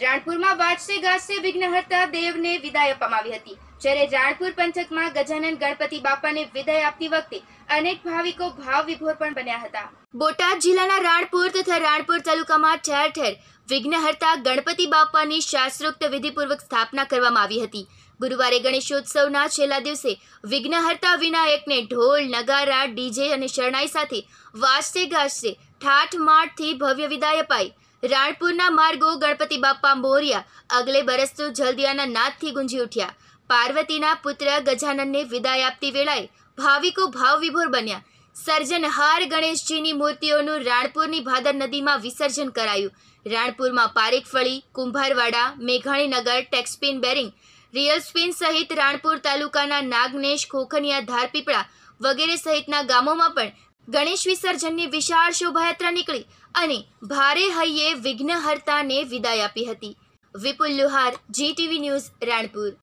રાણપુરમાં વાજસે ગાજસે વિઘ્નહર્તા દેવને વિદાય અપાવી હતી જ્યારે રાણપુર પંથકમાં ગજાનન ગણપતિ બાપાને વિદાય આપતી વખતે અનેક ભાવિકો ભાવ વિભોર પણ બન્યા હતા બોટાદ જિલ્લાના રાણપુર તથા રાણપુર તાલુકામાં ઠેર ઠેર વિઘ્નહર્તા ગણપતિ બાપાની શાસ્ત્રોક્ત વિધિપૂર્વક સ્થાપના કરવામાં આવી હતી ગુરુવારે ગણેશોત્સવના છેલ્લા દિવસે વિઘ્નહર્તા વિનાયકને ઢોલ નગારા ડીજે અને શરણાઈ સાથે વાજસે ગાજસે ઠાઠ માઠથી ભવ્ય વિદાય અપાઈ રાણપુરના માર્ગો ગણપતિ બાપ્પા મોરિયા અગલે બરસ તો જલ્દિયાના નાદથી ગુંજી ઉઠ્યા પાર્વતીના પુત્ર ગજાનનને વિદાય આપતી વેળાએ ભાવિકો ભાવવિભોર બન્યા સર્જન હાર ગણેશજીની મૂર્તિઓનું રાણપુરની ભાદર નદીમાં વિસર્જન કરાયું રાણપુરમાં Parekhphali Kumbharwada Meghaninagar Texspin bearing real spin સહિત રાણપુર તાલુકાના નાગનેશ ખોખનિયા ધારપીપળા વગેરે સહિતના ગામોમાં પણ ગણેશ વિસર્જનની વિશાળ શોભાયાત્રા નીકળી અને ભારે હૈયે વિઘ્નહર્તાને વિદાય આપી હતી વિપુલ લુહાર જીટીવી ન્યૂઝ રાણપુર